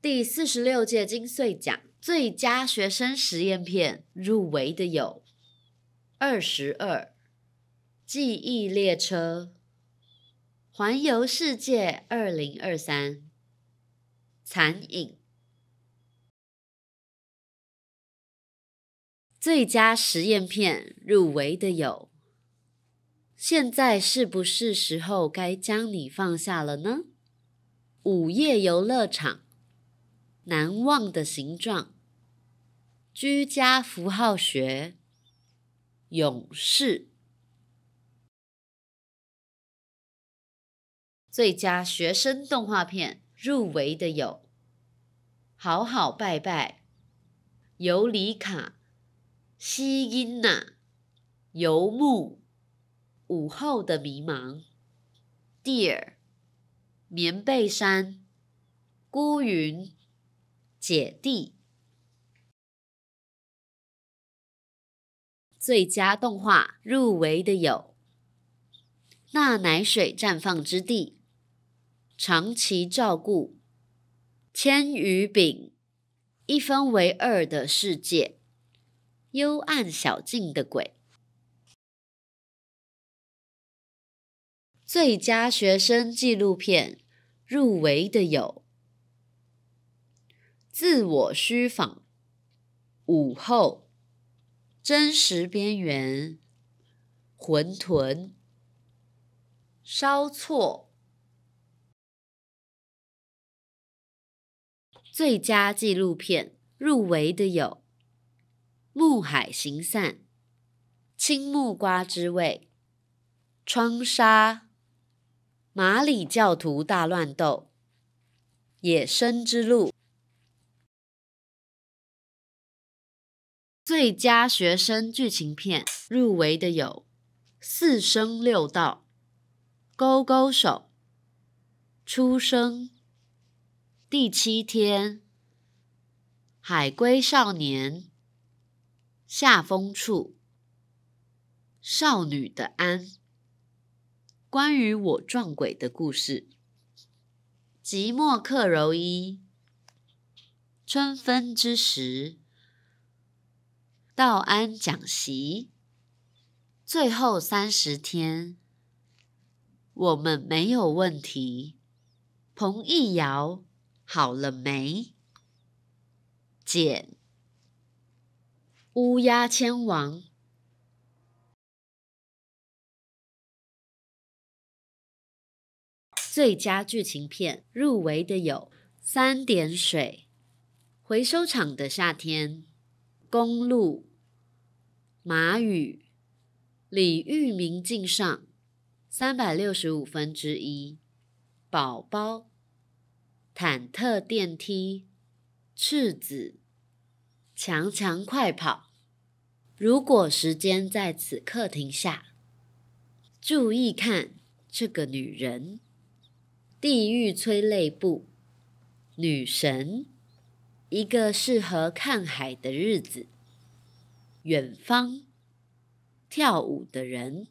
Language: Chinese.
第四十六届金穗奖最佳学生实验片入围的有：二十二、记忆列车、环游世界二零二三、残影。最佳实验片入围的有：现在是不是时候该将你放下了呢？午夜游乐场、难忘的形状、居家符号学、勇士。最佳学生动画片入围的有：好好拜拜、尤里卡。西音呐，游牧，午后的迷茫，Dear，棉被山，孤云，姐弟，最佳动画入围的有，《那奶水绽放之地》，长期照顾，千与饼，一分为二的世界。幽暗小径的鬼，最佳学生纪录片入围的有《自我虚仿》《午后》《真实边缘》《馄饨》《稍错》。最佳纪录片入围的有。木海行散，青木瓜之味，窗纱，马里教徒大乱斗，野生之路，最佳学生剧情片入围的有《四生六道》，勾勾手，出生，第七天，海龟少年。下风处，少女的安。关于我撞鬼的故事。吉墨克柔伊，春分之时，道安讲席，最后三十天，我们没有问题。彭义尧，好了没？见。乌鸦千王，最佳剧情片入围的有三点水、回收厂的夏天、公路、马语、李玉明敬上、三百六十五分之一、宝宝、忐忑电梯、赤子。强强快跑！如果时间在此刻停下，注意看这个女人。地狱催泪布，女神。一个适合看海的日子，远方跳舞的人。